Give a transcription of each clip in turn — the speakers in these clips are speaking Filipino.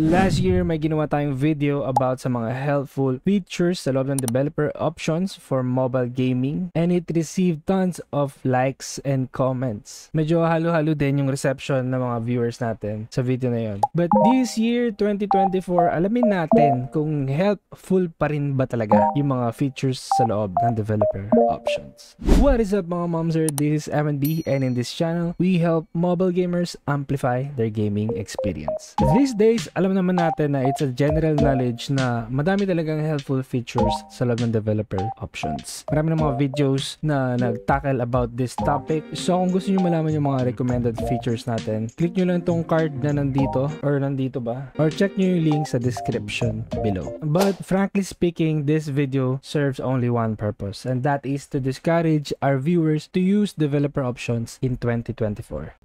Last year, may ginawa tayong video about sa mga helpful features sa loob ng developer options for mobile gaming and it received tons of likes and comments. Medyo halo-halo din yung reception ng mga viewers natin sa video na yon. But this year, 2024, alamin natin kung helpful pa rin ba talaga yung mga features sa loob ng developer options. What is up mga momser? This is MNB and in this channel, we help mobile gamers amplify their gaming experience. These days, alam naman natin na it's a general knowledge na madami talagang helpful features sa loob ng developer options. Marami ng mga videos na nag-tackle about this topic. So kung gusto niyo malaman yung mga recommended features natin, click nyo lang itong card na nandito or nandito ba or check nyo yung link sa description below. But frankly speaking, this video serves only one purpose and that is to discourage our viewers to use developer options in 2024.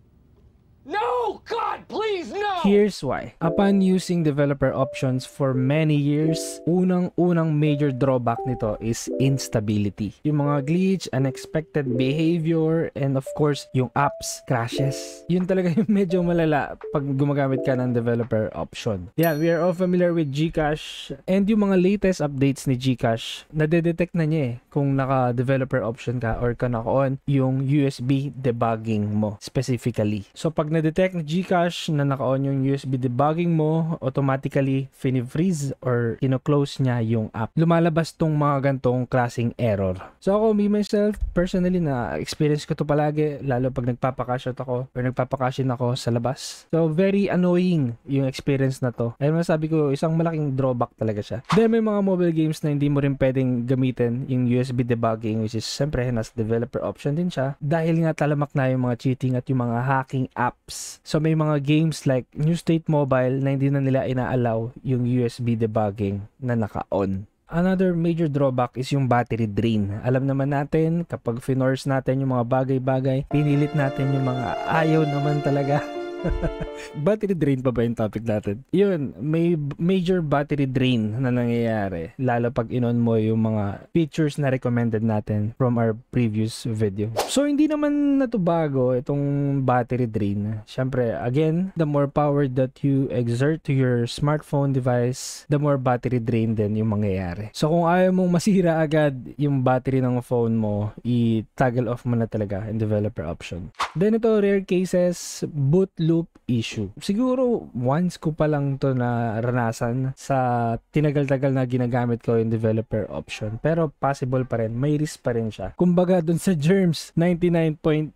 Oh God, please no! Here's why. Upon using developer options for many years, unang-unang major drawback nito is instability. Yung mga glitch, unexpected behavior, and of course, yung apps crashes. Yun talaga yung medyo malala pag gumagamit ka ng developer option. Yeah, we are all familiar with Gcash and yung mga latest updates ni Gcash, nadedetect na niya eh kung naka-developer option ka or ka naka-on yung USB debugging mo specifically. So pag nadetect ng GCash na naka-on yung USB debugging mo, automatically fini-freeze or kino-close niya yung app. Lumalabas tong mga gantong klaseng error. So ako, me myself, personally na experience ko to palagi, lalo pag nagpapakashot ako or nagpapakashin ako sa labas. So very annoying yung experience na to. Ayun sabi ko, isang malaking drawback talaga siya. Then may mga mobile games na hindi mo rin pwedeng gamitin yung USB debugging which is siyempre nasa developer option din siya dahil nga talamak na yung mga cheating at yung mga hacking apps So may mga games like New State Mobile na hindi na nila inaallow yung USB debugging na naka-on. Another major drawback is yung battery drain. Alam naman natin, kapag finorse natin yung mga bagay-bagay, pinilit natin yung mga ayaw naman talaga battery drain pa ba yung topic natin? Yun, may major battery drain na nangyayari. Lalo pag inon mo yung mga features na recommended natin from our previous video. So, hindi naman na to bago itong battery drain. Siyempre, again, the more power that you exert to your smartphone device, the more battery drain din yung mangyayari. So, kung ayaw mong masira agad yung battery ng phone mo, i-toggle off mo na talaga in developer option. Then ito, rare cases, boot loop issue. Siguro once ko pa lang to na naranasan sa tinagal-tagal na ginagamit ko yung developer option. Pero possible pa rin, may risk pa rin siya. Kumbaga dun sa germs, 99.9%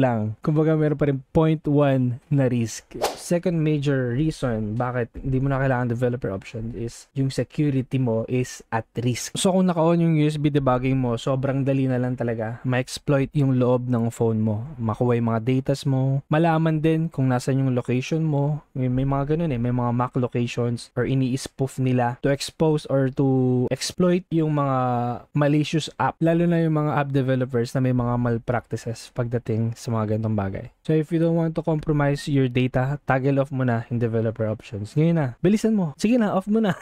lang. Kumbaga meron pa rin 0.1 na risk. Second major reason bakit hindi mo na kailangan developer option is yung security mo is at risk. So kung naka-on yung USB debugging mo, sobrang dali na lang talaga ma-exploit yung loob ng phone mo. Makuha yung mga datas mo, malaman nalalaman din kung nasan yung location mo. May, may mga ganun eh, may mga MAC locations or ini-spoof nila to expose or to exploit yung mga malicious app. Lalo na yung mga app developers na may mga malpractices pagdating sa mga ganitong bagay. So if you don't want to compromise your data, toggle off mo na in developer options. Ngayon na, bilisan mo. Sige na, off mo na.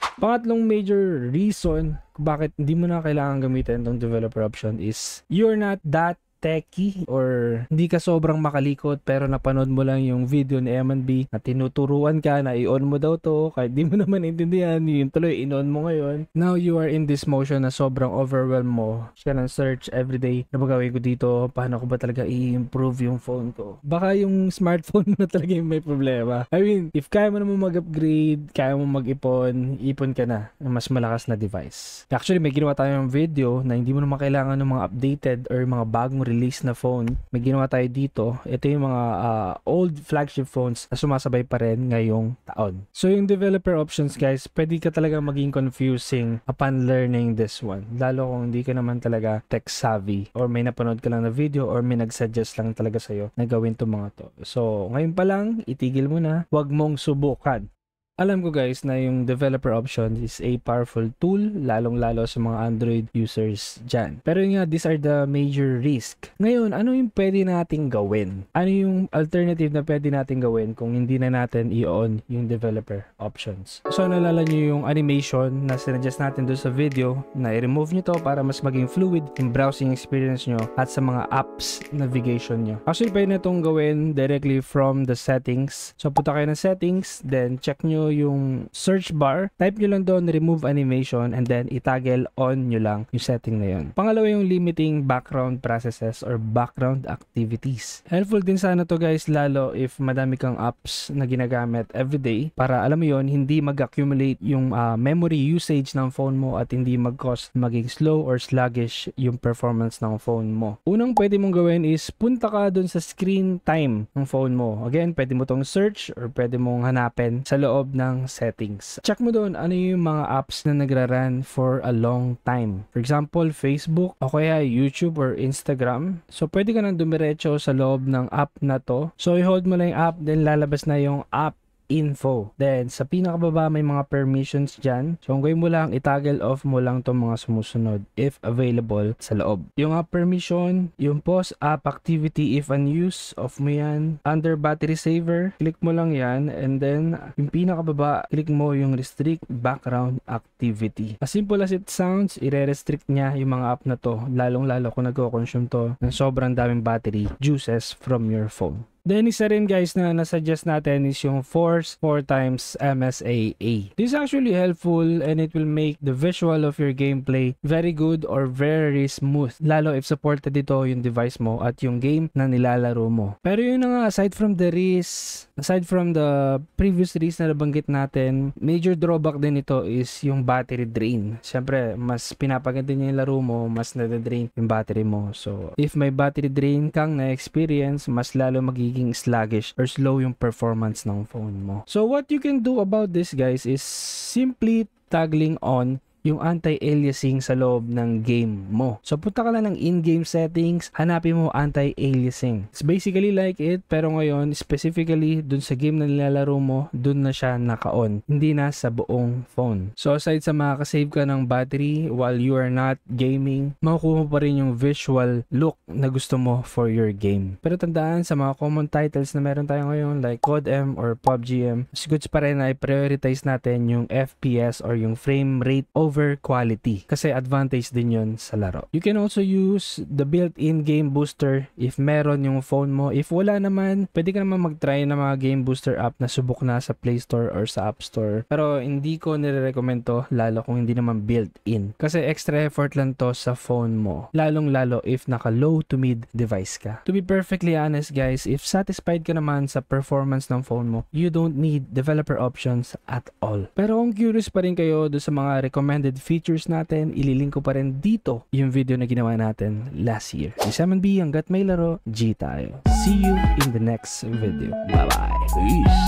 Pangatlong major reason bakit hindi mo na kailangan gamitin itong developer option is you're not that techie or hindi ka sobrang makalikot pero napanood mo lang yung video ni M&B na tinuturuan ka na i-on mo daw to kahit di mo naman intindihan yun tuloy in-on mo ngayon. Now you are in this motion na sobrang overwhelm mo. Siya lang search everyday na ano ba ko dito? Paano ko ba talaga i-improve yung phone ko? Baka yung smartphone na talaga yung may problema. I mean, if kaya mo naman mag-upgrade, kaya mo mag-ipon, ipon ka na ng mas malakas na device. Actually, may ginawa tayong video na hindi mo naman kailangan ng mga updated or mga bagong release na phone. May ginawa tayo dito. Ito yung mga uh, old flagship phones na sumasabay pa rin ngayong taon. So yung developer options guys, pwede ka talaga maging confusing upon learning this one. Lalo kung hindi ka naman talaga tech savvy or may napanood ka lang na video or may nag-suggest lang talaga sa'yo na gawin itong mga to. So ngayon pa lang, itigil mo na. Huwag mong subukan alam ko guys na yung developer option is a powerful tool lalong-lalo sa mga Android users dyan. Pero yun nga, these are the major risk. Ngayon, ano yung pwede nating gawin? Ano yung alternative na pwede nating gawin kung hindi na natin i-on yung developer options? So nalala nyo yung animation na sinadjust natin doon sa video na i-remove nyo to para mas maging fluid yung browsing experience nyo at sa mga apps navigation nyo. Actually, pwede na itong gawin directly from the settings. So punta kayo ng settings, then check nyo yung search bar, type nyo lang doon remove animation and then itagel on nyo lang yung setting na yun. Pangalawa yung limiting background processes or background activities. Helpful din sana to guys lalo if madami kang apps na ginagamit everyday para alam mo yun, hindi mag-accumulate yung uh, memory usage ng phone mo at hindi mag-cause maging slow or sluggish yung performance ng phone mo. Unang pwede mong gawin is punta ka doon sa screen time ng phone mo. Again, pwede mo tong search or pwede mong hanapin sa loob ng settings. Check mo doon ano yung mga apps na nagraran for a long time. For example, Facebook o kaya YouTube or Instagram. So pwede ka nang dumiretso sa loob ng app na to. So i-hold mo lang yung app then lalabas na yung app info. Then, sa pinakababa may mga permissions dyan. So, ang gawin mo lang, itoggle off mo lang itong mga sumusunod if available sa loob. Yung app permission, yung post app activity if unused, off mo yan. Under battery saver, click mo lang yan. And then, yung pinakababa, click mo yung restrict background activity. As simple as it sounds, ire-restrict niya yung mga app na to. Lalong-lalo kung nagko-consume to ng sobrang daming battery juices from your phone. Then isa rin guys na nasuggest natin is yung force 4 times MSAA. This is actually helpful and it will make the visual of your gameplay very good or very smooth. Lalo if supported dito yung device mo at yung game na nilalaro mo. Pero yun na nga aside from the risk, aside from the previous risk na nabanggit natin, major drawback din ito is yung battery drain. Siyempre, mas pinapaganda niya yung laro mo, mas nade-drain yung battery mo. So, if may battery drain kang na-experience, mas lalo magiging magiging sluggish or slow yung performance ng phone mo. So what you can do about this guys is simply toggling on yung anti-aliasing sa loob ng game mo. So punta ka lang ng in-game settings, hanapin mo anti-aliasing. It's basically like it pero ngayon specifically dun sa game na nilalaro mo, dun na siya naka-on. Hindi na sa buong phone. So aside sa makakasave ka ng battery while you are not gaming, makukuha mo pa rin yung visual look na gusto mo for your game. Pero tandaan sa mga common titles na meron tayo ngayon like COD M or PUBG M, mas goods pa rin na i-prioritize natin yung FPS or yung frame rate over over quality kasi advantage din yun sa laro. You can also use the built-in game booster if meron yung phone mo. If wala naman, pwede ka naman mag-try ng mga game booster app na subok na sa Play Store or sa App Store. Pero hindi ko nire-recommend to lalo kung hindi naman built-in kasi extra effort lang to sa phone mo. Lalong lalo if naka low to mid device ka. To be perfectly honest guys, if satisfied ka naman sa performance ng phone mo, you don't need developer options at all. Pero kung curious pa rin kayo do sa mga recommended recommended features natin, ililink ko pa rin dito yung video na ginawa natin last year. Ni Sam B, hanggat may laro, G tayo. See you in the next video. Bye-bye. Peace.